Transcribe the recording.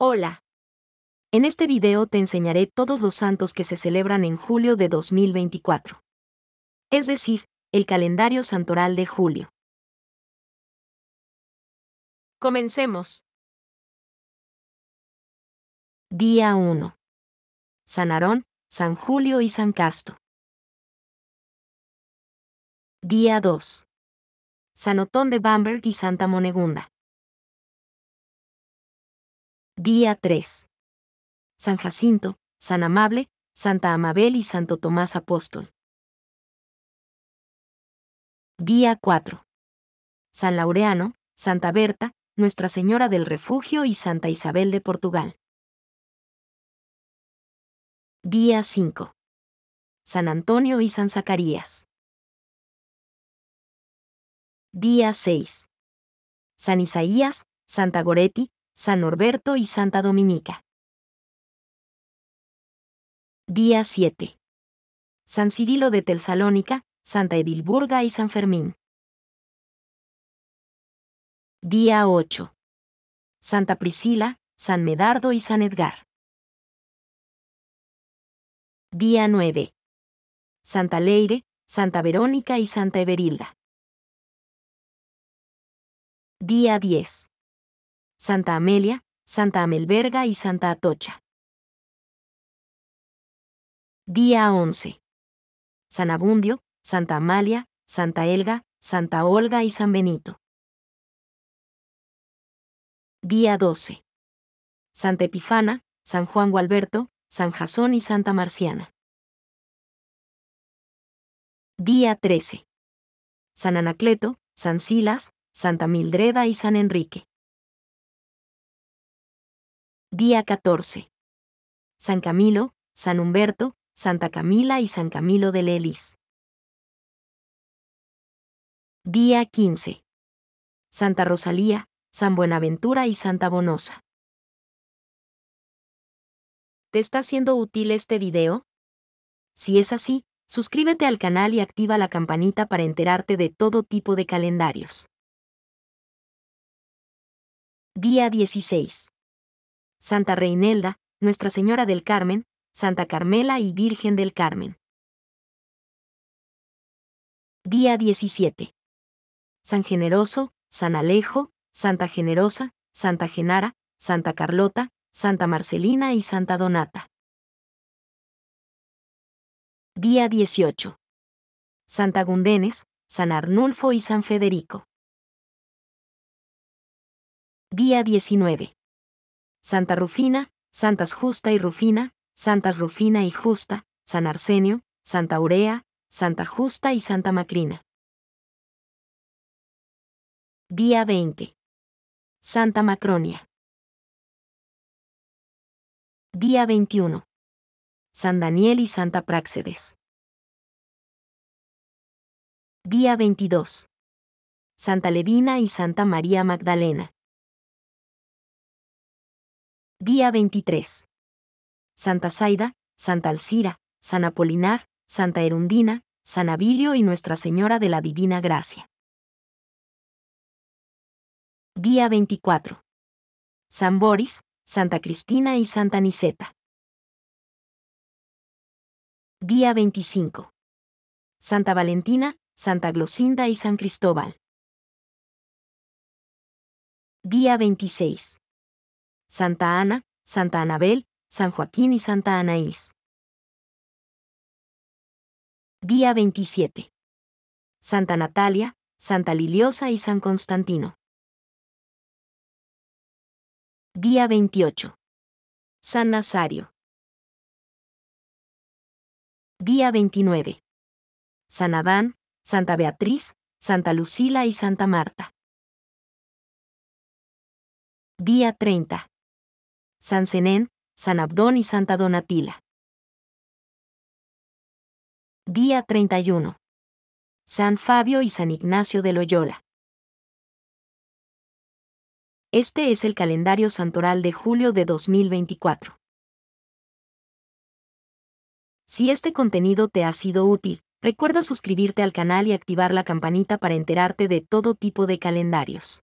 Hola. En este video te enseñaré todos los santos que se celebran en julio de 2024. Es decir, el calendario santoral de julio. Comencemos. Día 1. San Aarón, San Julio y San Casto. Día 2. San Otón de Bamberg y Santa Monegunda. Día 3. San Jacinto, San Amable, Santa Amabel y Santo Tomás Apóstol. Día 4. San Laureano, Santa Berta, Nuestra Señora del Refugio y Santa Isabel de Portugal. Día 5. San Antonio y San Zacarías. Día 6. San Isaías, Santa Goretti, San Norberto y Santa Dominica. Día 7. San Cirilo de Telsalónica, Santa Edilburga y San Fermín. Día 8. Santa Priscila, San Medardo y San Edgar. Día 9. Santa Leire, Santa Verónica y Santa Everilda. Día 10. Santa Amelia, Santa Amelberga y Santa Atocha. Día 11. San Abundio, Santa Amalia, Santa Elga, Santa Olga y San Benito. Día 12. Santa Epifana, San Juan Gualberto, San Jasón y Santa Marciana. Día 13. San Anacleto, San Silas, Santa Mildreda y San Enrique. Día 14. San Camilo, San Humberto, Santa Camila y San Camilo de Lelis. Día 15. Santa Rosalía, San Buenaventura y Santa Bonosa. ¿Te está siendo útil este video? Si es así, suscríbete al canal y activa la campanita para enterarte de todo tipo de calendarios. Día 16. Santa Reinelda, Nuestra Señora del Carmen, Santa Carmela y Virgen del Carmen. Día 17. San Generoso, San Alejo, Santa Generosa, Santa Genara, Santa Carlota, Santa Marcelina y Santa Donata. Día 18. Santa Gundenes, San Arnulfo y San Federico. Día 19. Santa Rufina, Santas Justa y Rufina, Santas Rufina y Justa, San Arsenio, Santa Urea, Santa Justa y Santa Macrina. Día 20. Santa Macronia. Día 21. San Daniel y Santa Práxedes. Día 22. Santa Levina y Santa María Magdalena. Día 23. Santa Zaida, Santa Alcira, San Apolinar, Santa Erundina, San Abilio y Nuestra Señora de la Divina Gracia. Día 24. San Boris, Santa Cristina y Santa Niceta. Día 25. Santa Valentina, Santa Glocinda y San Cristóbal. Día 26. Santa Ana, Santa Anabel, San Joaquín y Santa Anaís. Día 27. Santa Natalia, Santa Liliosa y San Constantino. Día 28. San Nazario. Día 29. San Adán, Santa Beatriz, Santa Lucila y Santa Marta. Día 30. San Zenén, San Abdón y Santa Donatila. Día 31. San Fabio y San Ignacio de Loyola. Este es el calendario santoral de julio de 2024. Si este contenido te ha sido útil, recuerda suscribirte al canal y activar la campanita para enterarte de todo tipo de calendarios.